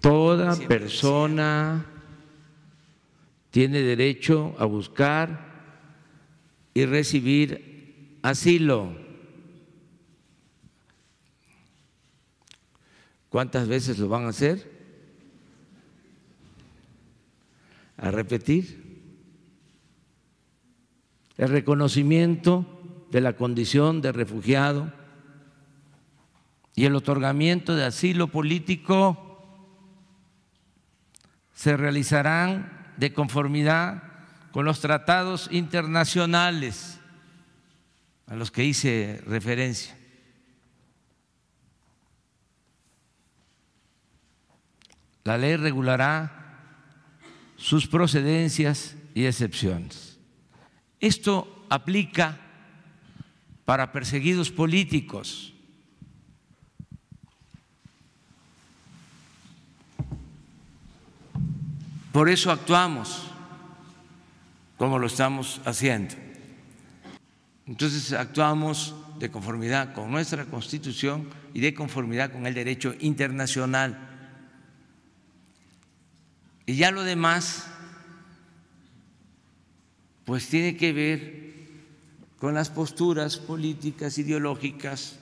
Toda persona tiene derecho a buscar y recibir asilo. ¿Cuántas veces lo van a hacer? A repetir. El reconocimiento de la condición de refugiado y el otorgamiento de asilo político se realizarán de conformidad con los tratados internacionales a los que hice referencia. La ley regulará sus procedencias y excepciones. Esto aplica para perseguidos políticos. Por eso actuamos como lo estamos haciendo. Entonces actuamos de conformidad con nuestra constitución y de conformidad con el derecho internacional. Y ya lo demás, pues tiene que ver con las posturas políticas, ideológicas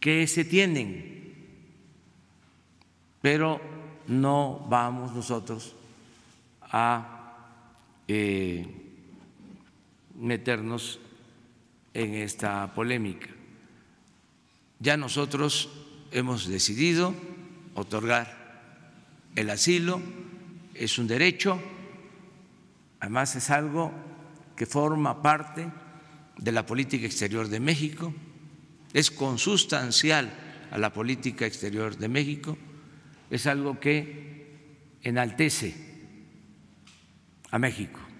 que se tienen. Pero no vamos nosotros a eh, meternos en esta polémica. Ya nosotros hemos decidido otorgar el asilo, es un derecho, además es algo que forma parte de la política exterior de México, es consustancial a la política exterior de México es algo que enaltece a México.